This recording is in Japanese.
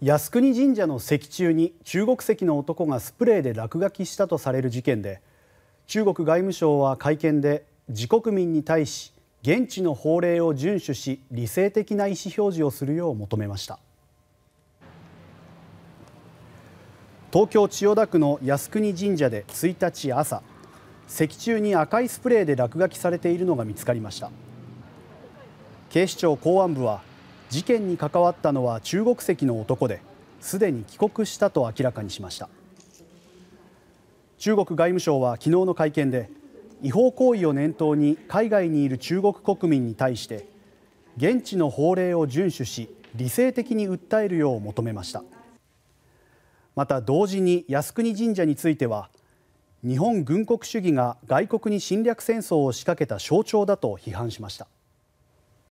靖国神社の石柱に中国籍の男がスプレーで落書きしたとされる事件で中国外務省は会見で自国民に対し現地の法令を遵守し理性的な意思表示をするよう求めました東京・千代田区の靖国神社で1日朝石柱に赤いスプレーで落書きされているのが見つかりました警視庁公安部は事件に関わったのは中国籍の男ですでに帰国したと明らかにしました中国外務省は昨日の会見で違法行為を念頭に海外にいる中国国民に対して現地の法令を遵守し理性的に訴えるよう求めましたまた同時に靖国神社については日本軍国主義が外国に侵略戦争を仕掛けた象徴だと批判しました